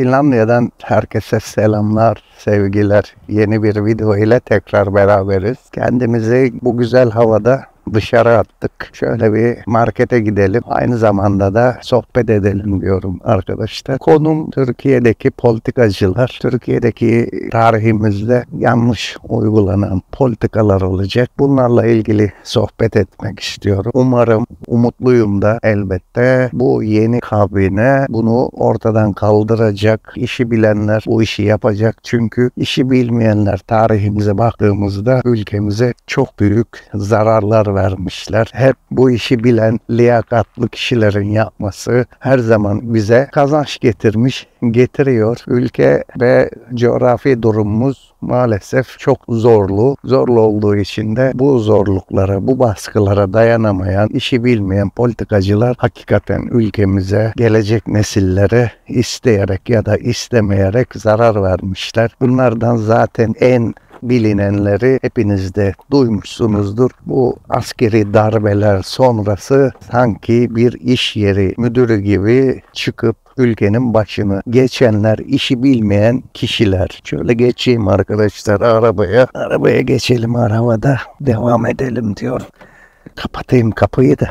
Finlandiya'dan herkese selamlar, sevgiler. Yeni bir video ile tekrar beraberiz. Kendimizi bu güzel havada dışarı attık. Şöyle bir markete gidelim. Aynı zamanda da sohbet edelim diyorum arkadaşlar. Konum Türkiye'deki politikacılar. Türkiye'deki tarihimizde yanlış uygulanan politikalar olacak. Bunlarla ilgili sohbet etmek istiyorum. Umarım, umutluyum da elbette bu yeni kabine bunu ortadan kaldıracak. işi bilenler bu işi yapacak. Çünkü işi bilmeyenler tarihimize baktığımızda ülkemize çok büyük zararlar vermişler. Hep bu işi bilen liyakatlı kişilerin yapması her zaman bize kazanç getirmiş, getiriyor. Ülke ve coğrafi durumumuz maalesef çok zorlu. Zorlu olduğu için de bu zorluklara, bu baskılara dayanamayan, işi bilmeyen politikacılar hakikaten ülkemize, gelecek nesillere isteyerek ya da istemeyerek zarar vermişler. Bunlardan zaten en bilinenleri hepiniz de duymuşsunuzdur. Bu askeri darbeler sonrası sanki bir iş yeri müdürü gibi çıkıp ülkenin başını geçenler işi bilmeyen kişiler. Şöyle geçeyim arkadaşlar arabaya. Arabaya geçelim arabada devam edelim diyor. Kapatayım kapıyı da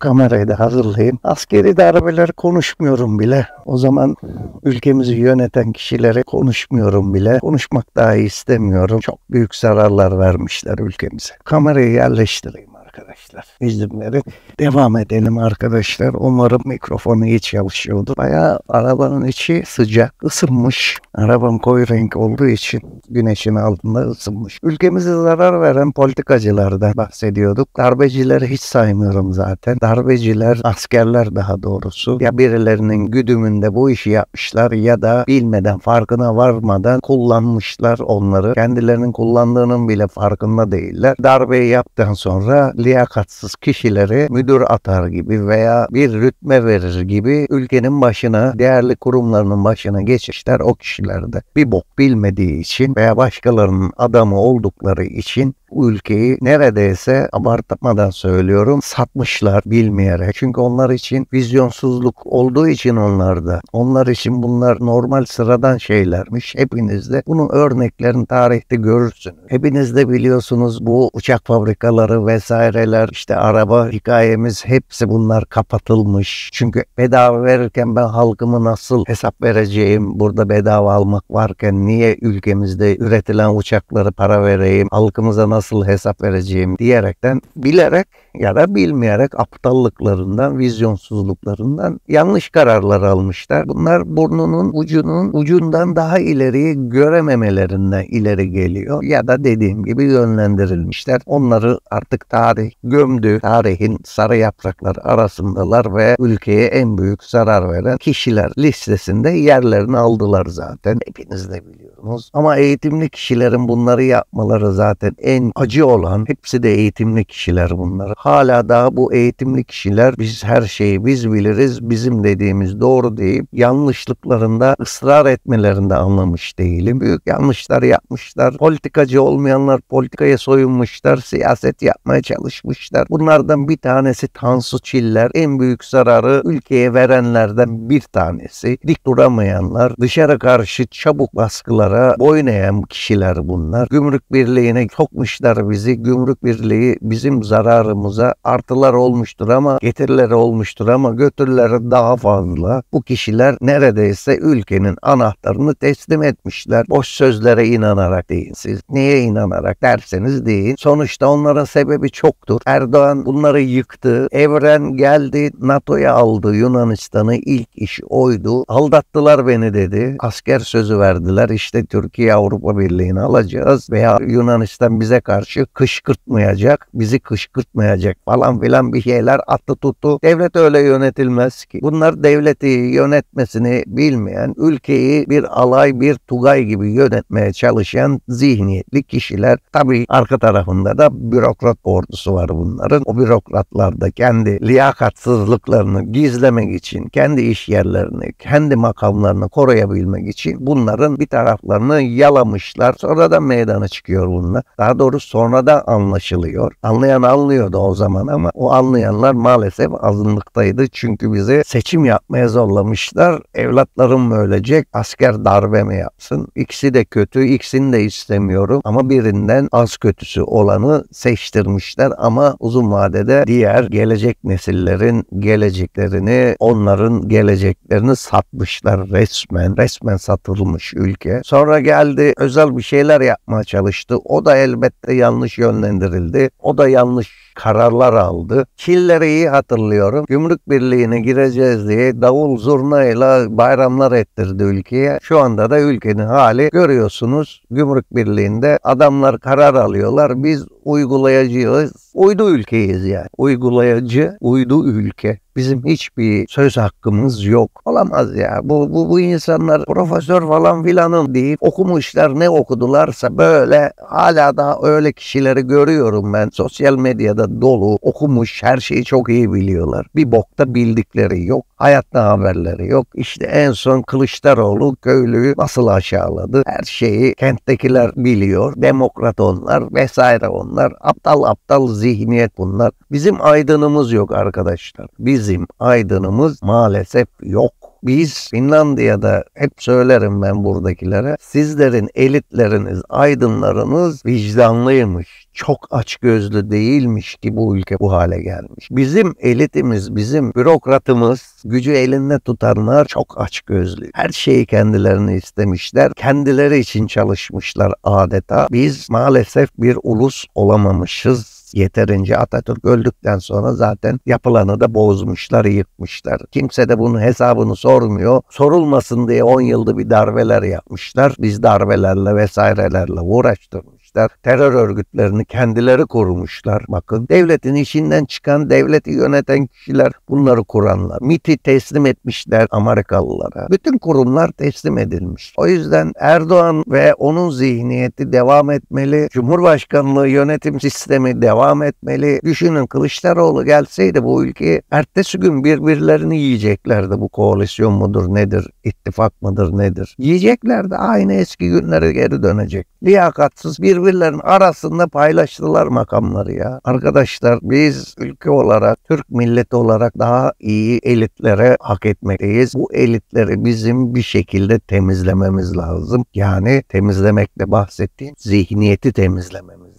kamerayı da hazırlayayım. Askeri darbeler konuşmuyorum bile. O zaman ülkemizi yöneten kişilere konuşmuyorum bile. Konuşmak dahi istemiyorum. Çok büyük zararlar vermişler ülkemize. Kamerayı yerleştireyim arkadaşlar. İzimleri devam edelim arkadaşlar. Umarım mikrofonu iyi çalışıyordu. Baya arabanın içi sıcak, ısınmış. Arabam koyu renk olduğu için güneşin altında ısınmış. Ülkemize zarar veren politikacılardan bahsediyorduk. Darbecileri hiç saymıyorum zaten. Darbeciler, askerler daha doğrusu. Ya birilerinin güdümünde bu işi yapmışlar ya da bilmeden, farkına varmadan kullanmışlar onları. Kendilerinin kullandığının bile farkında değiller. Darbeyi yaptıktan sonra liyakatsız kişileri müdür atar gibi veya bir rütme verir gibi ülkenin başına, değerli kurumlarının başına geçişler o kişilerde. Bir bok bilmediği için veya başkalarının adamı oldukları için ülkeyi neredeyse abartmadan söylüyorum satmışlar bilmeyerek. Çünkü onlar için vizyonsuzluk olduğu için onlarda. Onlar için bunlar normal sıradan şeylermiş. Hepiniz de bunun örneklerini tarihte görürsünüz. Hepiniz de biliyorsunuz bu uçak fabrikaları vesaireler işte araba hikayemiz hepsi bunlar kapatılmış. Çünkü bedava verirken ben halkımı nasıl hesap vereceğim? Burada bedava almak varken niye ülkemizde üretilen uçakları para vereyim? Halkımıza nasıl nasıl hesap vereceğim diyerekten bilerek ya da bilmeyerek aptallıklarından, vizyonsuzluklarından yanlış kararlar almışlar. Bunlar burnunun ucunun ucundan daha ileriye görememelerinden ileri geliyor ya da dediğim gibi yönlendirilmişler. Onları artık tarih gömdü. Tarihin sarı yaprakları arasındalar ve ülkeye en büyük zarar veren kişiler listesinde yerlerini aldılar zaten. Hepiniz de biliyorsunuz. Ama eğitimli kişilerin bunları yapmaları zaten en acı olan hepsi de eğitimli kişiler bunlar. Hala daha bu eğitimli kişiler biz her şeyi biz biliriz bizim dediğimiz doğru deyip yanlışlıklarında ısrar etmelerinde anlamış değilim. Büyük yanlışlar yapmışlar. Politikacı olmayanlar politikaya soyunmuşlar. Siyaset yapmaya çalışmışlar. Bunlardan bir tanesi Tansu Çiller. En büyük zararı ülkeye verenlerden bir tanesi. Dik duramayanlar, dışarı karşı çabuk baskılara boyun eğen kişiler bunlar. Gümrük Birliği'ne sokmuş Kınamışlar bizi. Gümrük Birliği bizim zararımıza artılar olmuştur ama getiriler olmuştur ama götürüleri daha fazla. Bu kişiler neredeyse ülkenin anahtarını teslim etmişler. Boş sözlere inanarak deyin siz. Niye inanarak derseniz deyin. Sonuçta onların sebebi çoktur. Erdoğan bunları yıktı. Evren geldi NATO'ya aldı Yunanistan'ı. ilk işi oydu. Aldattılar beni dedi. Asker sözü verdiler. İşte Türkiye Avrupa Birliği'ni alacağız veya Yunanistan bize karşı kışkırtmayacak, bizi kışkırtmayacak falan filan bir şeyler attı tuttu. Devlet öyle yönetilmez ki. Bunlar devleti yönetmesini bilmeyen, ülkeyi bir alay, bir tugay gibi yönetmeye çalışan zihniyetli kişiler. Tabii arka tarafında da bürokrat ordusu var bunların. O bürokratlar da kendi liyakatsızlıklarını gizlemek için, kendi iş yerlerini, kendi makamlarını koruyabilmek için bunların bir taraflarını yalamışlar. Sonra da meydana çıkıyor bunlar. Daha doğrusu doğru da anlaşılıyor. Anlayan anlıyordu o zaman ama o anlayanlar maalesef azınlıktaydı. Çünkü bizi seçim yapmaya zorlamışlar. Evlatlarım mı ölecek, asker darbe mi yapsın? İkisi de kötü, ikisini de istemiyorum. Ama birinden az kötüsü olanı seçtirmişler ama uzun vadede diğer gelecek nesillerin geleceklerini, onların geleceklerini satmışlar resmen. Resmen satılmış ülke. Sonra geldi özel bir şeyler yapmaya çalıştı. O da elbette de yanlış yönlendirildi. O da yanlış kararlar aldı. Killeri iyi hatırlıyorum. Gümrük Birliği'ne gireceğiz diye davul zurnayla bayramlar ettirdi ülkeye. Şu anda da ülkenin hali görüyorsunuz. Gümrük Birliği'nde adamlar karar alıyorlar. Biz uygulayacağız. Uydu ülkeyiz yani. Uygulayıcı, uydu ülke. Bizim hiçbir söz hakkımız yok. Olamaz ya. Bu, bu, bu insanlar profesör falan filanın deyip okumuşlar ne okudularsa böyle hala daha öyle kişileri görüyorum ben. Sosyal medyada dolu okumuş her şeyi çok iyi biliyorlar. Bir bokta bildikleri yok. Hayatta haberleri yok. İşte en son Kılıçdaroğlu köylüyü nasıl aşağıladı? Her şeyi kenttekiler biliyor. Demokrat onlar vesaire onlar. Aptal aptal zihniyet bunlar. Bizim aydınımız yok arkadaşlar. Biz bizim aydınımız maalesef yok. Biz Finlandiya'da hep söylerim ben buradakilere. Sizlerin elitleriniz, aydınlarınız vicdanlıymış. Çok aç gözlü değilmiş ki bu ülke bu hale gelmiş. Bizim elitimiz, bizim bürokratımız, gücü elinde tutanlar çok aç gözlü. Her şeyi kendilerini istemişler. Kendileri için çalışmışlar adeta. Biz maalesef bir ulus olamamışız Yeterince Atatürk öldükten sonra zaten yapılanı da bozmuşlar, yıkmışlar. Kimse de bunun hesabını sormuyor. Sorulmasın diye 10 yılda bir darbeler yapmışlar. Biz darbelerle vesairelerle uğraştırmış etmişler. Terör örgütlerini kendileri korumuşlar. Bakın devletin işinden çıkan, devleti yöneten kişiler bunları kuranlar. MIT'i teslim etmişler Amerikalılara. Bütün kurumlar teslim edilmiş. O yüzden Erdoğan ve onun zihniyeti devam etmeli. Cumhurbaşkanlığı yönetim sistemi devam etmeli. Düşünün Kılıçdaroğlu gelseydi bu ülkeyi ertesi gün birbirlerini yiyeceklerdi bu koalisyon mudur nedir, ittifak mıdır nedir. Yiyeceklerdi aynı eski günlere geri dönecek. Liyakatsız bir birbirlerinin arasında paylaştılar makamları ya. Arkadaşlar biz ülke olarak, Türk milleti olarak daha iyi elitlere hak etmekteyiz. Bu elitleri bizim bir şekilde temizlememiz lazım. Yani temizlemekle bahsettiğim zihniyeti temizlememiz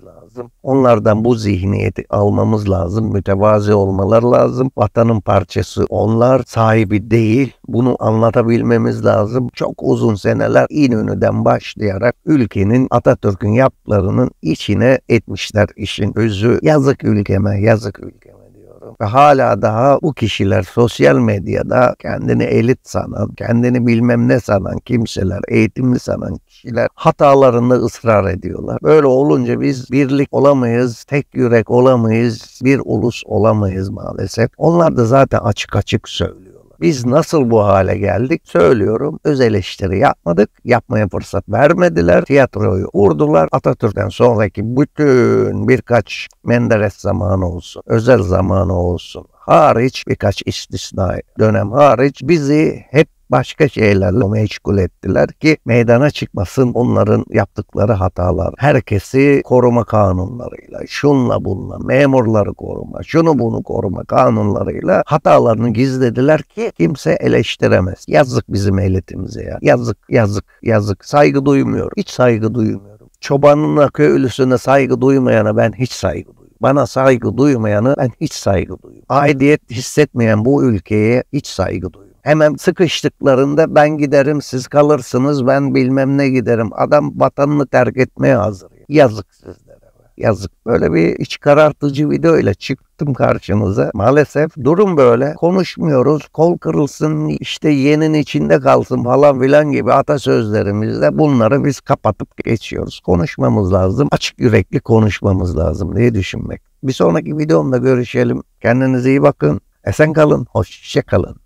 lazım. Onlardan bu zihniyeti almamız lazım. Mütevazi olmalar lazım. Vatanın parçası onlar sahibi değil. Bunu anlatabilmemiz lazım. Çok uzun seneler İnönü'den başlayarak ülkenin Atatürk'ün yaptıklarının içine etmişler işin özü. Yazık ülkeme, yazık ülkeme sanıyorum. Ve hala daha bu kişiler sosyal medyada kendini elit sanan, kendini bilmem ne sanan kimseler, eğitimli sanan kişiler hatalarında ısrar ediyorlar. Böyle olunca biz birlik olamayız, tek yürek olamayız, bir ulus olamayız maalesef. Onlar da zaten açık açık söylüyor. Biz nasıl bu hale geldik? Söylüyorum öz eleştiri yapmadık. Yapmaya fırsat vermediler. Tiyatroyu urdular. Atatürk'ten sonraki bütün birkaç Menderes zamanı olsun, özel zamanı olsun hariç birkaç istisna dönem hariç bizi hep başka şeylerle meşgul ettiler ki meydana çıkmasın onların yaptıkları hatalar. Herkesi koruma kanunlarıyla, şunla bunla, memurları koruma, şunu bunu koruma kanunlarıyla hatalarını gizlediler ki kimse eleştiremez. Yazık bizim eğitimimize ya. Yazık, yazık, yazık. Saygı duymuyorum. Hiç saygı duymuyorum. Çobanına, köylüsüne saygı duymayana ben hiç saygı duymuyorum bana saygı duymayanı ben hiç saygı duymuyorum. Aidiyet hissetmeyen bu ülkeye hiç saygı duymuyorum. Hemen sıkıştıklarında ben giderim siz kalırsınız ben bilmem ne giderim. Adam vatanını terk etmeye hazır. Yazık sizlere. Yazık. Böyle bir iç karartıcı video ile çıktım karşınıza. Maalesef durum böyle. Konuşmuyoruz. Kol kırılsın işte yenin içinde kalsın falan filan gibi atasözlerimizle bunları biz kapatıp geçiyoruz. Konuşmamız lazım. Açık yürekli konuşmamız lazım diye düşünmek. Bir sonraki videomda görüşelim. Kendinize iyi bakın. Esen kalın. Hoşça kalın.